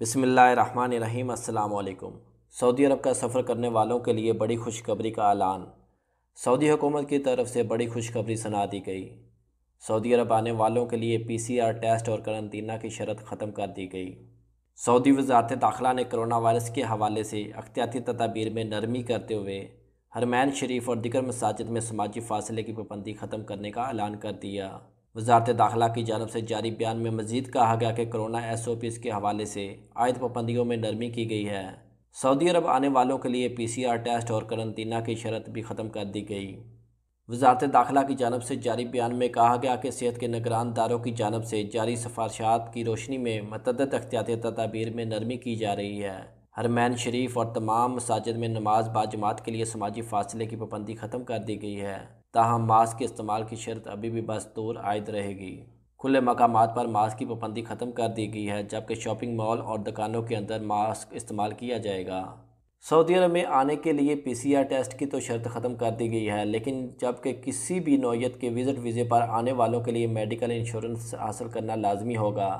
बसमीम् Saudi अरब का सफ़र करने वालों के लिए बड़ी खुशखबरी का ऐलान सऊदी हुकूमत की तरफ से बड़ी खुशखबरी सुना दी गई सऊदी अरब आने वालों के लिए पीसीआर टेस्ट और करंतना की शरत ख़त्म कर दी गई सऊदी वजारत दाखिला ने करोना वायरस के हवाले से अख्तियाती तदाबीर में नरमी करते हुए हरमैन शरीफ और दिगर मसाजिद में समाजी फासले की पाबंदी ख़त्म करने का ऐलान कर दिया वजारत दाखिला की जानब से जारी बयान में मजीद कहा गया कि कोरोना एस ओ पीज़ के हवाले से आयद पाबंदियों में नरमी की गई है सऊदी अरब आने वालों के लिए पी सी आर टेस्ट और करंतना की शरत भी ख़त्म कर दी गई वजारत दाखिला की जानब से जारी बयान में कहा गया कि सेहत के निगरान दारों की जानब से जारी सिफारशात की रोशनी में मतदत अख्तियाती तदाबीर में नरमी की जा रही है हरमैन शरीफ और तमाम मसाजिद में नमाज बाजमात के लिए समाजी फासले की पाबंदी ख़त्म कर दी गई है ताहम मास्क के इस्तेमाल की शर्त अभी भी बस्तूर आयद रहेगी खुले मकाम पर मास्क की पाबंदी ख़त्म कर दी गई है जबकि शॉपिंग मॉल और दुकानों के अंदर मास्क इस्तेमाल किया जाएगा सऊदी अरब में आने के लिए पी सी आर टेस्ट की तो शर्त ख़त्म कर दी गई है लेकिन जबकि किसी भी नौीयत के विज़िट वीज़े पर आने वालों के लिए मेडिकल इंश्योरेंस हासिल करना लाजमी होगा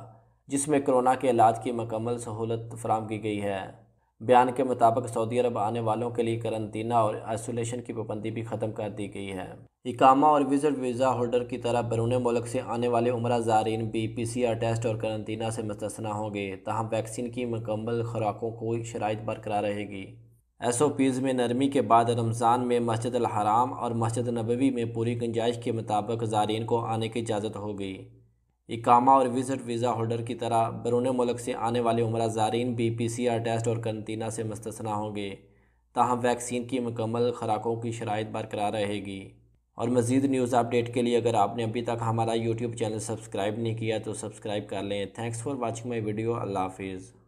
जिसमें कोरोना के इलाज की मकमल सहूलत फराहम की गई है बयान के मुताबिक सऊदी अरब आने वालों के लिए करंतना और आइसोलेशन की पाबंदी भी ख़त्म कर दी गई है इकामा और विजट वीज़ा होल्डर की तरह बैरून मुल्क से आने वाले उम्र ज़ारीन भी पी सी आर टेस्ट और करंतना से मुस्तना होंगे तहम वैक्सीन की मकम्मल खुराकों को शराइ बरकरार रहेगी एस ओ पीज़ में नरमी के बाद रमज़ान में मस्जिद हराम और मस्जिद नबवी में पूरी गुंजाइश के मुताबिक ज़ारीन को आने की इजाज़त हो गई इकामा और विजिट वीज़ा होल्डर की तरह बरून मुल्क से आने वाले उम्र ज़ारीन भी पी सी आर टेस्ट और कंतना से मुस्तना होंगे ताहम वैक्सीन की मुकम्मल खुराकों की शराइ बरकरार रहेगी और मज़ीद न्यूज़ अपडेट के लिए अगर आपने अभी तक हमारा यूट्यूब चैनल सब्सक्राइब नहीं किया तो सब्सक्राइब कर लें thanks for watching my video अल्लाह हाफिज़